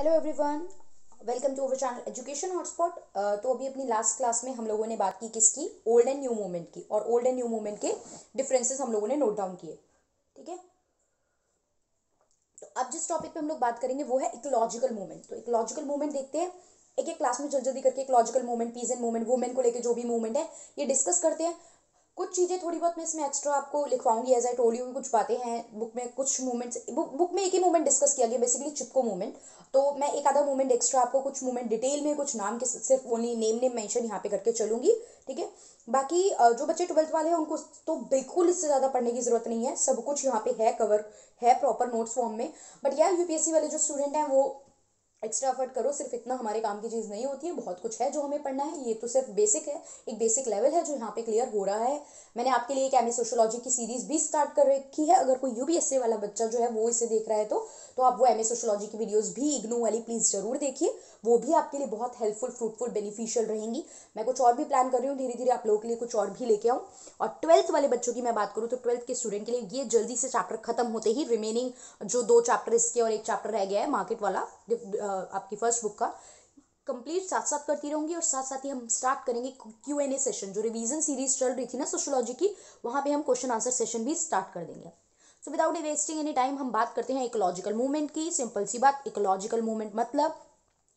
hello everyone welcome to our channel Education Hotspot तो अभी अपनी लास्ट क्लास में हम लोगों ने बात की किसकी ओल्ड एंड न्यू मूवमेंट की और ओल्ड एंड न्यू मूवमेंट के डिफरेंसेस हम लोगों ने नोट डाउन किए ठीक है तो अब जिस टॉपिक पे हम लोग बात करेंगे वो है इकोलॉजिकल मूवमेंट तो इकोलॉजिकल मूवमेंट देखते हैं एक एक क्लास में जल्दी जल्दी करके ecological movement peace and movement women को लेकर जो भी मूवमेंट है ये डिस्कस करते हैं कुछ चीज़ें थोड़ी बहुत मैं इसमें एक्स्ट्रा आपको लिखवाऊंगी एज आई टोल यू कुछ बातें हैं बुक में कुछ मूवमेंट्स बुक बुक में एक ही मूवमेंट डिस्कस किया गया बेसिकली चिपको मूवमेंट तो मैं एक आधा मूवमेंट एक्स्ट्रा आपको कुछ मूवमेंट डिटेल में कुछ नाम के सिर्फ ओनली नेम नेम मेंशन यहाँ पे करके चलूंगी ठीक है बाकी जो बच्चे ट्वेल्थ वाले हैं उनको तो बिल्कुल इससे ज़्यादा पढ़ने की ज़रूरत नहीं है सब कुछ यहाँ पे है कवर है प्रॉपर नोट्स फॉर्म में बट यार यूपीएससी वाले जो स्टूडेंट हैं वो एक्स्ट्रा एफर्ट करो सिर्फ इतना हमारे काम की चीज़ नहीं होती है बहुत कुछ है जो हमें पढ़ना है ये तो सिर्फ बेसिक है एक बेसिक लेवल है जो यहाँ पे क्लियर हो रहा है मैंने आपके लिए एक एम सोशोलॉजी की सीरीज़ भी स्टार्ट कर रखी है अगर कोई यू वाला बच्चा जो है वो इसे देख रहा है तो, तो आप वो एम सोशोलॉजी की वीडियोज़ भी इग्नू वाली प्लीज़ ज़रूर देखिए वो भी आपके लिए बहुत हेल्पफुल फ्रूटफुल बेनिफिशियल रहेंगी मैं कुछ और भी प्लान कर रही हूँ धीरे धीरे आप लोगों के लिए कुछ और भी लेके आऊँ और ट्वेल्थ वाले बच्चों की मैं बात करूँ तो ट्वेल्थ के स्टूडेंट के लिए ये जल्दी से चैप्टर खत्म होते ही रिमेनिंग जो दो चैप्टर इसके और एक चैप्टर रह गया है मार्केट वाला आपकी फर्स्ट बुक का कंप्लीट साथ साथ करती रहूंगी और साथ साथ ही हम स्टार्ट करेंगे क्यू एन ए सेशन जो रिवीजन सीरीज चल रही थी ना सोशोलॉजी की वहाँ पे हम क्वेश्चन आंसर सेशन भी स्टार्ट कर देंगे so without a wasting any time हम बात करते हैं इकोलॉजिकल मूवमेंट की सिंपल सी बात इकोलॉजिकल मूवमेंट मतलब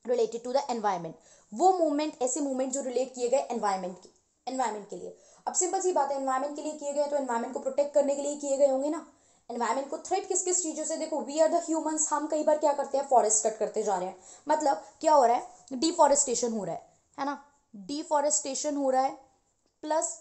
रिलेटेड टू द एनवायरमेंट वो मूवमेंट ऐसे मूवमेंट जो रिलेट किए गए एनवायरमेंट के एनवायरमेंट के लिए अब सिंपल सी बात है एनवायरमेंट के लिए किए गए तो एनवायरमेंट को प्रोटेक्ट करने के लिए किए गए होंगे ना एनवायरमेंट को थ्रेट किस किस चीज़ों से देखो वी आर द ह्यूमंस हम कई बार क्या करते हैं फॉरेस्ट कट करते जा रहे हैं मतलब क्या हो रहा है डिफॉरेस्टेशन हो रहा है है ना डिफॉरेस्टेशन हो रहा है प्लस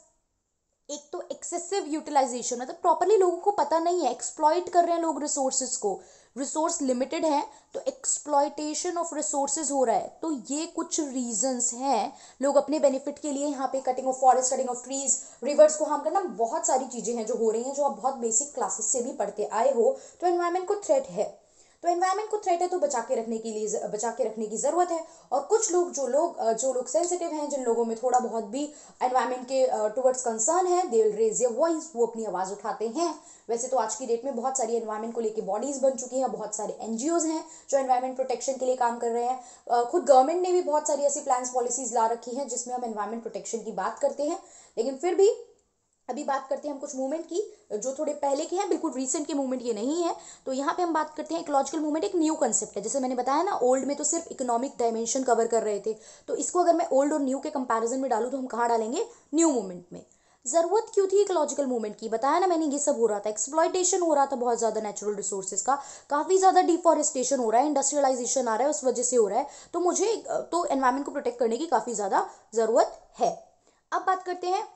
एक तो एक्सेसिव यूटिलाइजेशन मतलब प्रॉपरली लोगों को पता नहीं है एक्सप्लॉइट कर रहे हैं लोग रिसोर्सेज को रिसोर्स लिमिटेड हैं तो एक्सप्लॉयटेशन ऑफ रिसोर्सेज हो रहा है तो ये कुछ रीजंस हैं लोग अपने बेनिफिट के लिए यहाँ पे cutting of forest cutting of trees rivers को हार्म करना बहुत सारी चीज़ें हैं जो हो रही हैं जो आप बहुत बेसिक क्लासेस से भी पढ़ते आए हो तो एनवायरमेंट को थ्रेट है तो एनवायरमेंट को थ्रेट है तो बचा के रखने के लिए बचा के रखने की ज़रूरत है और कुछ लोग जो लोग जो लोग सेंसिटिव हैं जिन लोगों में थोड़ा बहुत भी एनवायरमेंट के टुवर्ड्स कंसर्न है they will raise your voice वो अपनी आवाज़ उठाते हैं वैसे तो आज की डेट में बहुत सारी एनवायरमेंट को लेकर बॉडीज़ बन चुकी हैं बहुत सारे एन हैं जो एनवायरमेंट प्रोटेक्शन के लिए काम कर रहे हैं खुद गवर्नमेंट ने भी बहुत सारी ऐसी प्लान्स पॉलिसीज़ ला रखी हैं जिसमें हम एनवायरमेंट प्रोटेक्शन की बात करते हैं लेकिन फिर भी अभी बात करते हैं हम कुछ मूवमेंट की जो थोड़े पहले के हैं बिल्कुल रीसेंट के मूवमेंट ये नहीं है तो यहाँ पे हम बात करते हैं इकोलॉजिकल मूवमेंट एक न्यू कंसेप्ट है जैसे मैंने बताया ना ओल्ड में तो सिर्फ इकोनॉमिक डायमेंशन कवर कर रहे थे तो इसको अगर मैं ओल्ड और न्यू के कंपेरिजन में डालू तो हम कहाँ डालेंगे न्यू मूवमेंट में ज़रूरत क्यों थी इकोलॉजिकल मूवमेंट की बताया ना मैंने ये सब हो रहा था एक्सप्लॉयटेशन हो रहा था बहुत ज़्यादा नेचुरल रिसोर्सेज का काफ़ी ज़्यादा डिफॉरेस्टेशन हो रहा है इंडस्ट्रियलाइजेशन आ रहा है उस वजह से हो रहा है तो मुझे तो एनवायरमेंट को प्रोटेक्ट करने की काफ़ी ज़्यादा ज़रूरत है अब बात करते हैं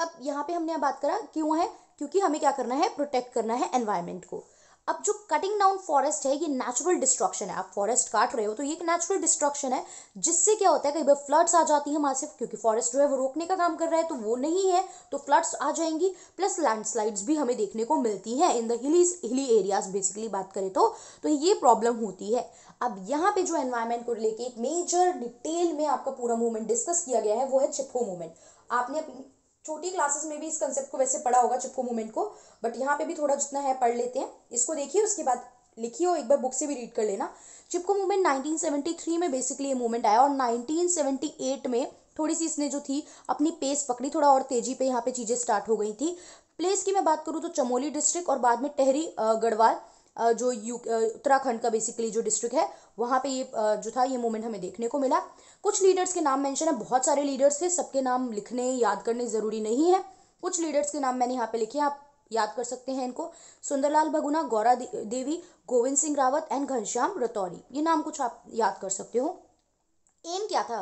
अब यहाँ पे हमने बात करा क्यों है क्योंकि हमें क्या करना है प्रोटेक्ट करना है एनवायरमेंट को अब जो कटिंग डाउन फॉरेस्ट है ये नेचुरल डिस्ट्रक्शन है आप फॉरेस्ट काट रहे हो तो ये एक नेचुरल डिस्ट्रक्शन है जिससे क्या होता है कई बार फ्लड्स आ जाती हैं वहाँ से क्योंकि फॉरेस्ट जो है वो रोकने का काम कर रहा है तो वो नहीं है तो फ्लड्स आ जाएंगी प्लस लैंडस्लाइड्स भी हमें देखने को मिलती हैं in the hilly hilly areas basically बात करें तो, तो ये प्रॉब्लम होती है अब यहाँ पे जो एनवायरमेंट को लेके एक मेजर डिटेल में आपका पूरा मूवमेंट डिस्कस किया गया है वो है छिपो मूवमेंट आपने छोटी क्लासेस में भी इस कंसेप्ट को वैसे पढ़ा होगा चिपको मूवमेंट को बट यहाँ पे भी थोड़ा जितना है पढ़ लेते हैं इसको देखिए उसके बाद लिखिए और एक बार बुक से भी रीड कर लेना चिपको मूवमेंट 1973 में बेसिकली ये मूवमेंट आया और 1978 में थोड़ी सी इसने जो थी अपनी पेस पकड़ी थोड़ा और तेजी पे यहाँ पे चीज़ें स्टार्ट हो गई थी प्लेस की मैं बात करूँ तो चमोली डिस्ट्रिक्ट और बाद में टहरी गढ़वाल जो यू उत्तराखंड का बेसिकली जो डिस्ट्रिक्ट है वहाँ पे ये जो था ये मूवमेंट हमें देखने को मिला कुछ लीडर्स के नाम मेंशन है बहुत सारे लीडर्स थे सबके नाम लिखने याद करने ज़रूरी नहीं है कुछ लीडर्स के नाम मैंने यहाँ पे लिखे आप याद कर सकते हैं इनको सुंदरलाल भगुना गौरा देवी गोविंद सिंह रावत एंड घनश्याम रतौरी ये नाम कुछ आप याद कर सकते हो एम क्या था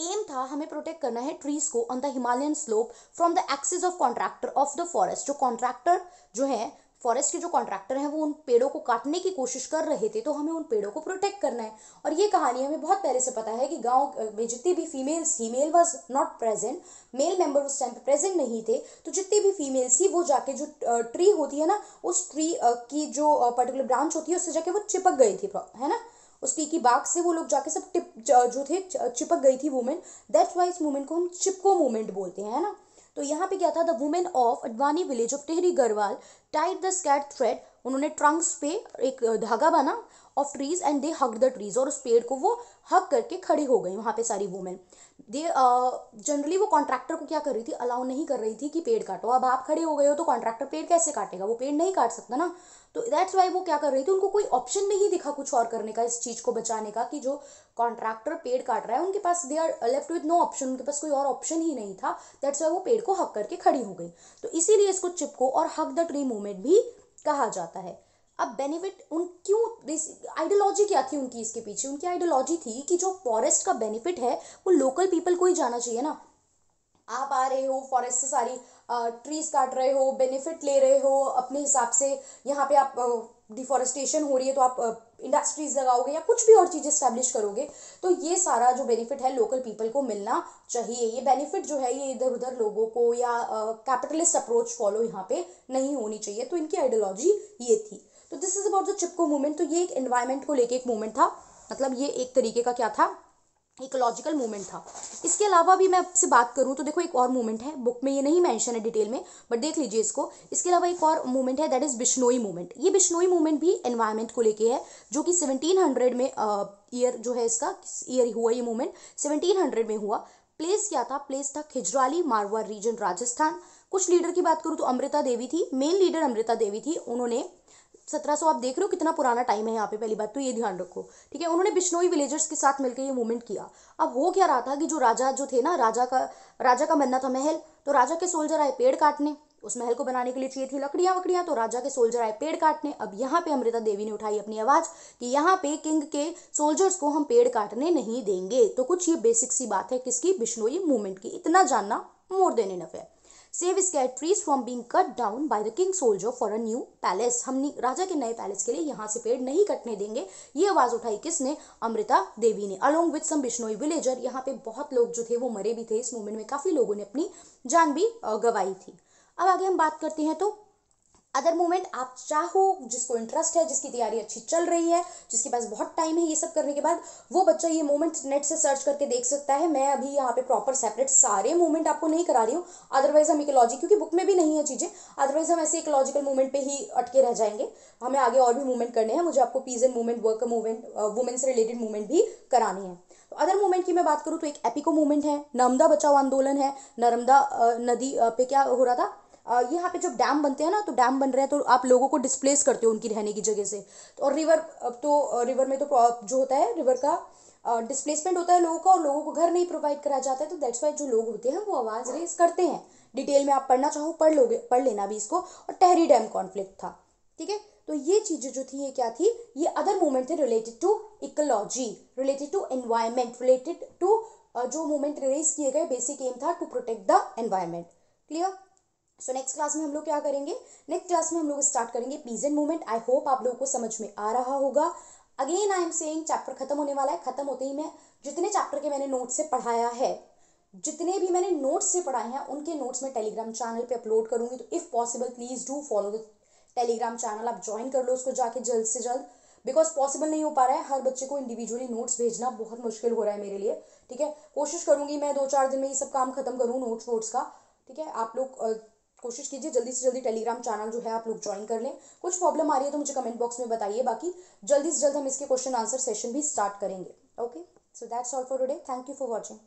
एम था हमें प्रोटेक्ट करना है ट्रीज को on the Himalayan slope from the axes of contractor of the forest जो कॉन्ट्रैक्टर जो है फॉरेस्ट के जो कॉन्ट्रैक्टर हैं वो उन पेड़ों को काटने की कोशिश कर रहे थे तो हमें उन पेड़ों को प्रोटेक्ट करना है और ये कहानी हमें बहुत पहले से पता है कि गांव में जितनी भी फीमेल्स थी male was not present male member उस टाइम पर प्रेजेंट नहीं थे तो जितनी भी फीमेल्स थी वो जाके जो ट्री होती है ना उस ट्री की जो पर्टिकुलर ब्रांच होती है उससे जाके वो चिपक गई थी है ना उस टी की बाग से वो लोग जाके सब टिप जो थे चिपक गई थी वुमेन दैट्स वाई इस मूवमेंट को हम चिपको मूवमेंट बोलते हैं है ना तो यहाँ पे क्या था the women of Advani village of Tehri Garhwal tie the scat thread उन्होंने ट्रंक्स पे एक धागा बना ऑफ ट्रीज एंड दे हक द ट्रीज और उस पेड़ को वो हक करके खड़ी हो गई वहाँ पे सारी वुमेन दे जनरली वो कॉन्ट्रैक्टर को क्या कर रही थी अलाउ नहीं कर रही थी कि पेड़ काटो अब आप खड़े हो गए हो तो कॉन्ट्रैक्टर पेड़ कैसे काटेगा वो पेड़ नहीं काट सकता ना तो दैट्स वाई वो क्या कर रही थी उनको कोई ऑप्शन नहीं दिखा कुछ और करने का इस चीज़ को बचाने का कि जो कॉन्ट्रैक्टर पेड़ काट रहा है उनके पास they are left with no option उनके पास कोई और ऑप्शन ही नहीं था दैट्स वाई वो पेड़ को हक करके खड़ी हो गई तो इसीलिए इसको चिपको और हक द ट्री मूवमेंट भी कहा जाता है अब बेनिफिट उन क्यों आइडियोलॉजी क्या थी उनकी इसके पीछे उनकी आइडियोलॉजी थी कि जो फॉरेस्ट का बेनिफिट है वो लोकल पीपल को ही जाना चाहिए ना आप आ रहे हो फॉरेस्ट से सारी ट्रीज काट रहे हो बेनिफिट ले रहे हो अपने हिसाब से यहाँ पे आप डिफॉरेस्टेशन हो रही है तो आप इंडस्ट्रीज लगाओगे या कुछ भी और चीज़ स्टैब्लिश करोगे तो ये सारा जो बेनिफिट है लोकल पीपल को मिलना चाहिए ये बेनिफिट जो है ये इधर उधर लोगों को या कैपिटलिस्ट अप्रोच फॉलो यहाँ पे नहीं होनी चाहिए तो इनकी आइडियोलॉजी ये थी तो this is about the Chipko movement तो ये एक एनवायरमेंट को लेके एक मूवमेंट था मतलब ये एक तरीके का क्या था इकोलॉजिकल मूवमेंट था इसके अलावा भी मैं आपसे बात करूं तो देखो एक और मूवमेंट है बुक में ये नहीं मेंशन है डिटेल में बट देख लीजिए इसको इसके अलावा एक और मूवमेंट है दैट इज़ बिश्नोई मूवमेंट ये बिश्नोई मूवमेंट भी एनवायरनमेंट को लेके है जो कि 1700 में ईयर जो है इसका ईयर हुआ ये मूवमेंट सेवनटीन में हुआ प्लेस क्या था प्लेस था खिजराली मारवा रीजन राजस्थान कुछ लीडर की बात करूँ तो अमृता देवी थी मेन लीडर अमृता देवी थी उन्होंने सत्रह सौ आप देख रहे हो कितना पुराना टाइम है यहाँ पे पहली बात तो ये ध्यान रखो ठीक है उन्होंने बिश्नोई विलेजर्स के साथ मिलकर ये मूवमेंट किया अब हो क्या रहा था कि जो राजा जो थे ना राजा का राजा का बनना था महल तो राजा के सोल्जर आए पेड़ काटने उस महल को बनाने के लिए चाहिए थी लकड़ियां वकड़ियां तो राजा के सोल्जर आए पेड़ काटने अब यहाँ पे अमृता देवी ने उठाई अपनी आवाज़ कि यहाँ पे किंग के सोल्जर्स को हम पेड़ काटने नहीं देंगे तो कुछ ये बेसिक सी बात है किसकी बिश्नोई मूवमेंट की इतना जानना मोर देन इनफ है save scat trees from being cut down by the king soldier for a new palace हम राजा के नए पैलेस के लिए यहाँ से पेड़ नहीं कटने देंगे ये आवाज़ उठाई किसने अमृता देवी ने along with some Bishnoi villager यहाँ पे बहुत लोग जो थे वो मरे भी थे इस मूवमेंट में काफ़ी लोगों ने अपनी जान भी गंवाई थी अब आगे हम बात करते हैं तो अदर मोमेंट आप चाहो जिसको इंटरेस्ट है जिसकी तैयारी अच्छी चल रही है जिसके पास बहुत टाइम है ये सब करने के बाद वो बच्चा ये मोमेंट नेट से सर्च करके देख सकता है मैं अभी यहाँ पे प्रॉपर सेपरेट सारे मूवमेंट आपको नहीं करा रही हूँ अदरवाइज हम इकोलॉजी क्योंकि बुक में भी नहीं है चीज़ें अदरवाइज हम ऐसे इकोलॉजिकल मूवमेंट पर ही अटके रह जाएंगे हमें आगे और भी मूवमेंट करने हैं मुझे आपको peasant movement work movement women से रिलेटेड मूवमेंट भी करानी है तो अदर मूवमेंट की मैं बात करूँ तो एक एपिको मूवमेंट है नर्मदा बचाओ आंदोलन है नर्मदा नदी पे क्या हो रहा था यहाँ पे जब डैम बनते हैं ना तो डैम बन रहे हैं तो आप लोगों को डिस्प्लेस करते हो उनकी रहने की जगह से तो और रिवर अब तो रिवर में तो जो होता है रिवर का डिस्प्लेसमेंट होता है लोगों का और लोगों को घर नहीं प्रोवाइड करा जाता है तो दैट्स वाई जो लोग होते हैं वो आवाज़ रेज करते हैं डिटेल में आप पढ़ना चाहो पढ़ लोगे पढ़ लेना भी इसको और टहरी डैम कॉन्फ्लिक्ट था ठीक है तो ये चीज़ें जो थी ये क्या थी ये अदर मूवमेंट थे related to ecology related to environment related to जो मूवमेंट रेज किए गए बेसिक एम था to protect the environment clear so next class में हम लोग क्या करेंगे नेक्स्ट क्लास में हम लोग स्टार्ट करेंगे पीजन मूवमेंट आई होप आप लोगों को समझ में आ रहा होगा again I am saying chapter खत्म होने वाला है खत्म होते ही मैं जितने चैप्टर के मैंने नोट्स से पढ़ाया है जितने भी मैंने नोट्स से पढ़ाए हैं उनके नोट्स मैं टेलीग्राम चैनल पे अपलोड करूंगी तो if possible please do follow the Telegram channel आप ज्वाइन कर लो उसको जाके जल्द से जल्द बिकॉज पॉसिबल नहीं हो पा रहा है हर बच्चे को इंडिविजुअली नोट्स भेजना बहुत मुश्किल हो रहा है मेरे लिए ठीक है कोशिश करूंगी मैं दो चार दिन में ये सब काम खत्म करूँ नोट्स वोट्स का ठीक है आप लोग कोशिश कीजिए जल्दी से जल्दी टेलीग्राम चैनल जो है आप लोग ज्वाइन कर लें कुछ प्रॉब्लम आ रही है तो मुझे कमेंट बॉक्स में बताइए बाकी जल्दी से जल्द हम इसके क्वेश्चन आंसर सेशन भी स्टार्ट करेंगे okay so that's all for today thank you for watching